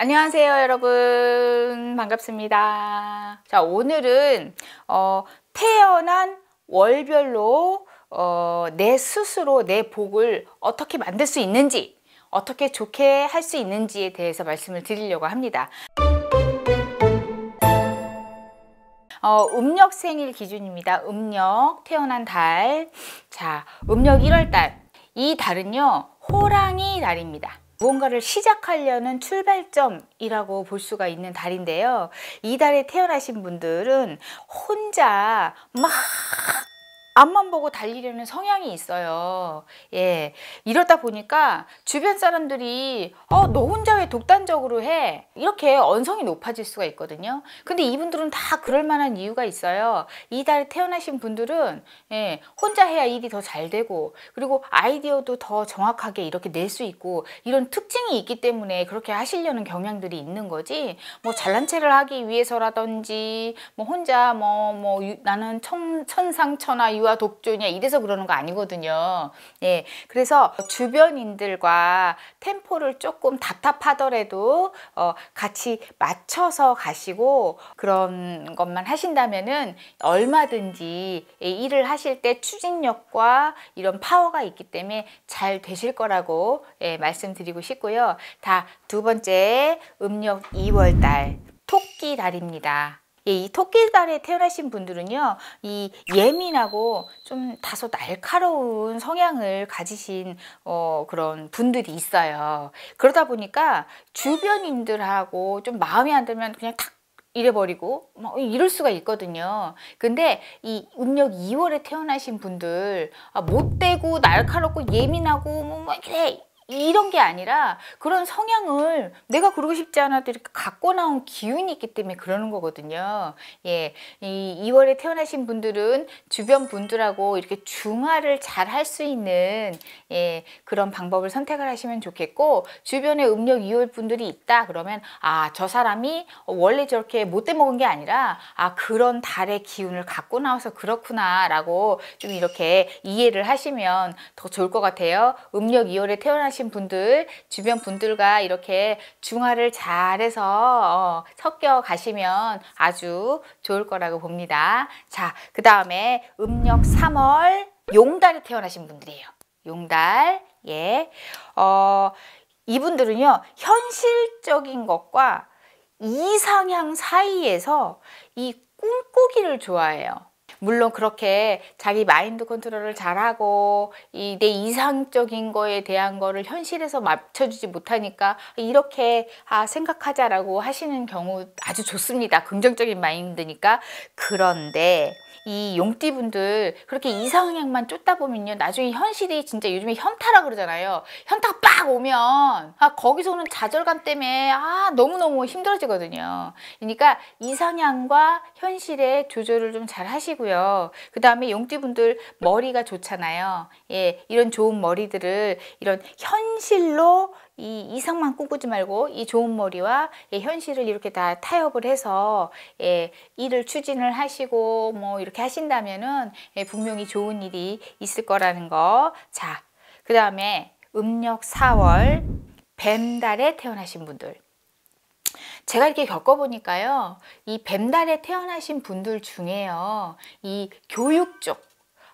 안녕하세요 여러분 반갑습니다 자 오늘은 어, 태어난 월별로 어, 내 스스로 내 복을 어떻게 만들 수 있는지 어떻게 좋게 할 수 있는지에 대해서 말씀을 드리려고 합니다 어, 음력 생일 기준입니다 음력 태어난 달자 음력 1월달 이 달은요 호랑이 달입니다 무언가를 시작하려는 출발점이라고 볼 수가 있는 달인데요. 이 달에 태어나신 분들은 혼자 막 앞만 보고 달리려는 성향이 있어요. 예. 이러다 보니까 주변 사람들이 어, 너 혼자 왜 독단적으로 해? 이렇게 언성이 높아질 수가 있거든요. 근데 이분들은 다 그럴 만한 이유가 있어요. 이달 태어나신 분들은 예, 혼자 해야 일이 더 잘 되고 그리고 아이디어도 더 정확하게 이렇게 낼 수 있고 이런 특징이 있기 때문에 그렇게 하시려는 경향들이 있는 거지 뭐 잘난 체를 하기 위해서라든지 뭐 혼자 뭐뭐 뭐, 뭐 나는 청, 천상천하 유아 비와 독조냐 이래서 그러는 거 아니거든요. 예. 그래서 주변인들과 템포를 조금 답답하더라도 어, 같이 맞춰서 가시고 그런 것만 하신다면은 얼마든지 일을 하실 때 추진력과 이런 파워가 있기 때문에 잘 되실 거라고 예, 말씀드리고 싶고요. 다 두 번째 음력 2월달 토끼 달입니다. 예, 이 토끼살에 태어나신 분들은요, 이 예민하고 좀 다소 날카로운 성향을 가지신 어, 그런 분들이 있어요. 그러다 보니까 주변인들하고 좀 마음에 안 들면 그냥 탁이래버리고뭐 이럴 수가 있거든요. 근데 이 음력 2월에 태어나신 분들 아, 못되고 날카롭고 예민하고 뭐, 뭐 이렇게 이런 게 아니라 그런 성향을 내가 그러고 싶지 않아도 이렇게 갖고 나온 기운이 있기 때문에 그러는 거거든요. 예, 이 2월에 태어나신 분들은 주변 분들하고 이렇게 중화를 잘 할 수 있는 예, 그런 방법을 선택을 하시면 좋겠고 주변에 음력 2월 분들이 있다 그러면 아 저 사람이 원래 저렇게 못돼 먹은 게 아니라 아 그런 달의 기운을 갖고 나와서 그렇구나 라고 좀 이렇게 이해를 하시면 더 좋을 것 같아요. 음력 2월에 태어나신 어신 분들 주변 분들과 이렇게 중화를 잘해서 어, 섞여 가시면 아주 좋을 거라고 봅니다 자그 다음에 음력 3월 용달이 태어나신 분들이에요 용달 예 어, 이분들은요 현실적인 것과 이상향 사이에서 이 꿈꾸기를 좋아해요 물론 그렇게 자기 마인드 컨트롤을 잘하고 이 내 이상적인 거에 대한 거를 현실에서 맞춰주지 못하니까 이렇게 아 생각하자라고 하시는 경우 아주 좋습니다. 긍정적인 마인드니까 그런데 이 용띠분들 그렇게 이상향만 쫓다 보면요 나중에 현실이 진짜 요즘에 현타라 그러잖아요 현타가 빡 오면 아 거기서 오는 좌절감 때문에 아 너무너무 힘들어지거든요 그러니까 이상향과 현실의 조절을 좀 잘 하시고요 하고요. 그 다음에 용띠분들 머리가 좋잖아요. 예, 이런 좋은 머리들을 이런 현실로 이 이상만 꿈꾸지 말고 이 좋은 머리와 예, 현실을 이렇게 다 타협을 해서 예, 일을 추진을 하시고 뭐 이렇게 하신다면은 예, 분명히 좋은 일이 있을 거라는 거. 자, 그 다음에 음력 4월 뱀달에 태어나신 분들. 제가 이렇게 겪어보니까요. 이 뱀달에 태어나신 분들 중에요. 이 교육 쪽,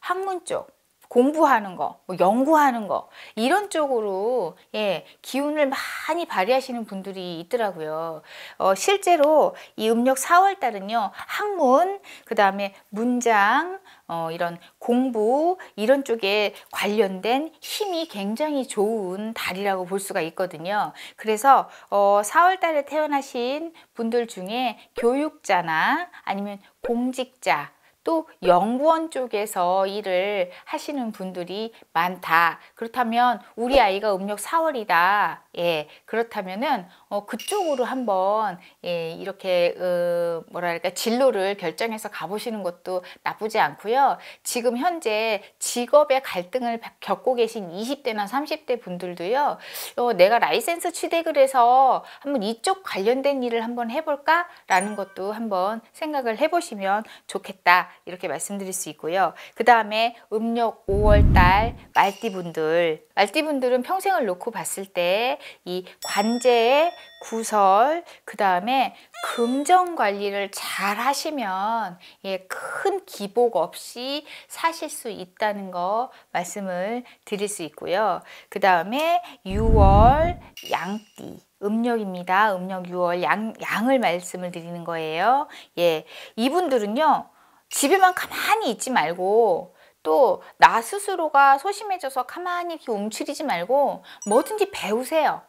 학문 쪽, 공부하는 거, 뭐 연구하는 거 이런 쪽으로 예, 기운을 많이 발휘하시는 분들이 있더라고요. 어, 실제로 이 음력 4월 달은요. 학문, 그다음에 문장, 어, 이런 공부 이런 쪽에 관련된 힘이 굉장히 좋은 달이라고 볼 수가 있거든요. 그래서 어, 4월 달에 태어나신 분들 중에 교육자나 아니면 공직자 또 연구원 쪽에서 일을 하시는 분들이 많다. 그렇다면 우리 아이가 음력 4월이다. 예, 그렇다면은 어, 그쪽으로 한번 예, 이렇게 어, 뭐랄까 진로를 결정해서 가보시는 것도 나쁘지 않고요. 지금 현재 직업의 갈등을 겪고 계신 20대나 30대 분들도요. 어, 내가 라이센스 취득을 해서 한번 이쪽 관련된 일을 한번 해볼까라는 것도 한번 생각을 해보시면 좋겠다 이렇게 말씀드릴 수 있고요. 그 다음에 음력 5월달 말띠분들 말띠분들은 평생을 놓고 봤을 때이 관제의 구설, 그 다음에 금전 관리를 잘 하시면 예, 큰 기복 없이 사실 수 있다는 거 말씀을 드릴 수 있고요. 그 다음에 6월 양띠. 음력입니다. 음력 6월 양, 양을 말씀을 드리는 거예요. 예, 이분들은요, 집에만 가만히 있지 말고 또나 스스로가 소심해져서 가만히 이렇게 움츠리지 말고 뭐든지 배우세요.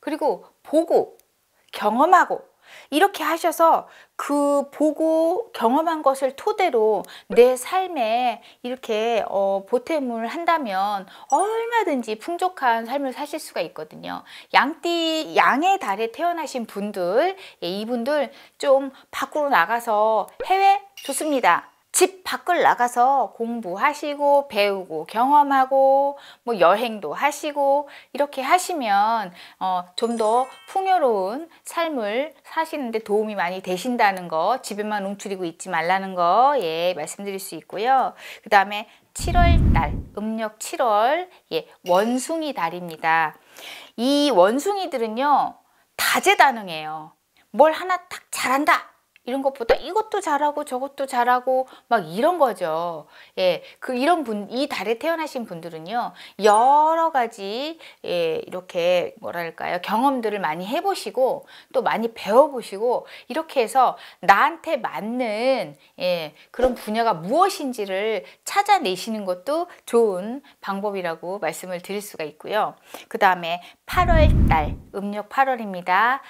그리고 보고 경험하고 이렇게 하셔서 그 보고 경험한 것을 토대로 내 삶에 이렇게 어, 보탬을 한다면 얼마든지 풍족한 삶을 사실 수가 있거든요. 양띠 양의 달에 태어나신 분들 예, 이분들 좀 밖으로 나가서 해외 좋습니다. 집 밖을 나가서 공부하시고 배우고 경험하고 뭐 여행도 하시고 이렇게 하시면 어, 좀 더 풍요로운 삶을 사시는데 도움이 많이 되신다는 거 집에만 움츠리고 있지 말라는 거 예 말씀드릴 수 있고요 그 다음에 7월달 음력 7월 예 원숭이 달입니다 이 원숭이들은요 다재다능해요 뭘 하나 딱 잘한다 이런 것보다 이것도 잘하고 저것도 잘하고 막 이런 거죠. 예, 그 이런 분, 이 달에 태어나신 분들은요, 여러 가지, 예, 이렇게 뭐랄까요, 경험들을 많이 해보시고, 또 많이 배워보시고, 이렇게 해서 나한테 맞는, 예, 그런 분야가 무엇인지를 찾아내시는 것도 좋은 방법이라고 말씀을 드릴 수가 있고요. 그 다음에 8월 달, 음력 8월입니다.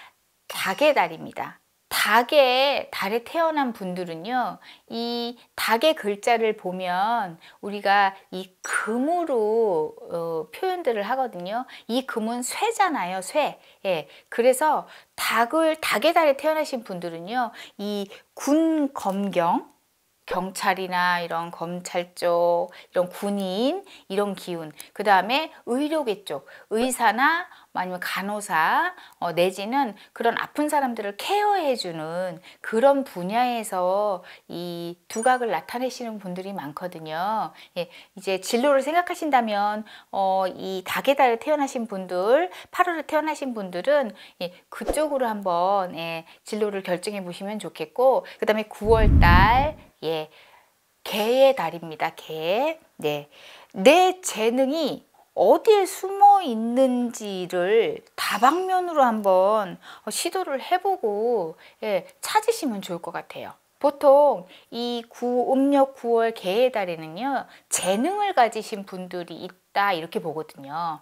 닭의 달입니다. 닭에 달에 태어난 분들은요 이 닭의 글자를 보면 우리가 이 금으로 어, 표현들을 하거든요 이 금은 쇠잖아요 쇠 예, 그래서 닭을 닭의 달에 태어나신 분들은요 이 군검경 경찰이나 이런 검찰 쪽, 이런 군인, 이런 기운. 그 다음에 의료계 쪽, 의사나 아니면 간호사 어, 내지는 그런 아픈 사람들을 케어해주는 그런 분야에서 이 두각을 나타내시는 분들이 많거든요. 예, 이제 진로를 생각하신다면 어, 이 다계달에 태어나신 분들, 8월에 태어나신 분들은 예, 그쪽으로 한번 예, 진로를 결정해 보시면 좋겠고 그 다음에 9월달 예, 개의 달입니다. 개. 네. 내 재능이 어디에 숨어 있는지를 다방면으로 한번 시도를 해보고 예, 찾으시면 좋을 것 같아요. 보통 이 구, 음력 9월 개의 달에는요, 재능을 가지신 분들이 있다 이렇게 보거든요.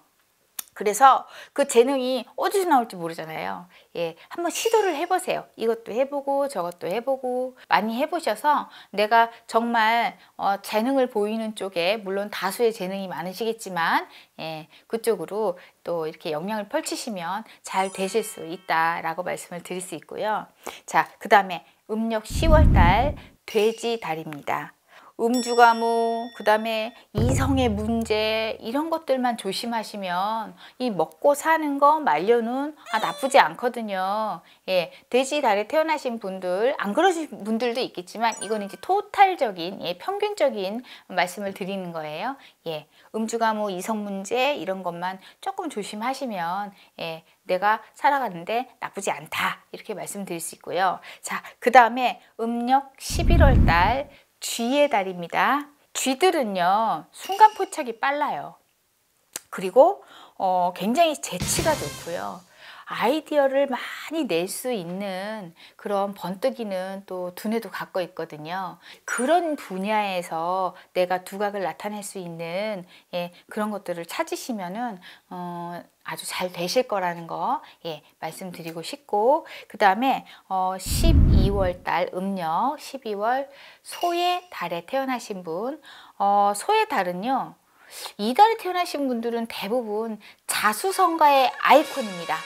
그래서 그 재능이 어디서 나올지 모르잖아요. 예, 한번 시도를 해보세요. 이것도 해보고 저것도 해보고 많이 해보셔서 내가 정말 어, 재능을 보이는 쪽에 물론 다수의 재능이 많으시겠지만 예, 그쪽으로 또 이렇게 역량을 펼치시면 잘 되실 수 있다라고 말씀을 드릴 수 있고요. 자, 그 다음에 음력 10월달 돼지 달입니다. 음주가무, 그 다음에 이성의 문제 이런 것들만 조심하시면 이 먹고 사는 거 말려는 아, 나쁘지 않거든요. 예, 돼지 달에 태어나신 분들 안 그러신 분들도 있겠지만 이건 이제 토탈적인 예, 평균적인 말씀을 드리는 거예요. 예, 음주가무, 이성 문제 이런 것만 조금 조심하시면 예, 내가 살아가는데 나쁘지 않다 이렇게 말씀드릴 수 있고요. 자, 그 다음에 음력 11월 달 쥐의 달입니다. 쥐들은요 순간 포착이 빨라요. 그리고 어, 굉장히 재치가 좋고요. 아이디어를 많이 낼 수 있는 그런 번뜩이는 또 두뇌도 갖고 있거든요. 그런 분야에서 내가 두각을 나타낼 수 있는 예, 그런 것들을 찾으시면은 어, 아주 잘 되실 거라는 거 예, 말씀드리고 싶고 그 다음에 어, 12월 달 음력 12월 소의 달에 태어나신 분 어, 소의 달은요 이 달에 태어나신 분들은 대부분 자수성가의 아이콘입니다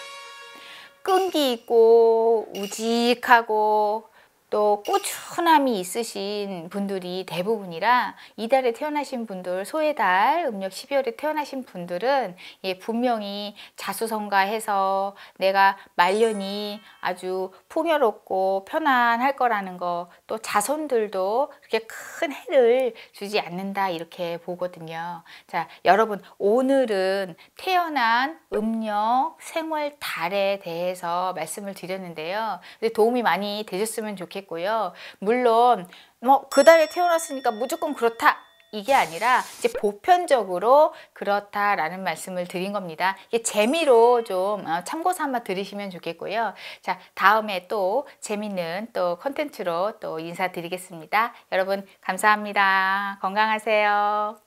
끈기 있고 우직하고 또 꾸준함이 있으신 분들이 대부분이라 이달에 태어나신 분들 소의 달 음력 12월에 태어나신 분들은 예, 분명히 자수성가해서 내가 말년이 아주 풍요롭고 편안할 거라는 거 또 자손들도 그렇게 큰 해를 주지 않는다 이렇게 보거든요. 자 여러분 오늘은 태어난 음력 생월 달에 대해서 말씀을 드렸는데요. 도움이 많이 되셨으면 좋겠습니다. 좋겠고요. 물론 뭐 그 달에 태어났으니까 무조건 그렇다 이게 아니라 이제 보편적으로 그렇다라는 말씀을 드린 겁니다. 이게 재미로 좀 어, 참고 삼아 들으시면 좋겠고요. 자, 다음에 또 재밌는 또 컨텐츠로 또 인사드리겠습니다. 여러분 감사합니다. 건강하세요.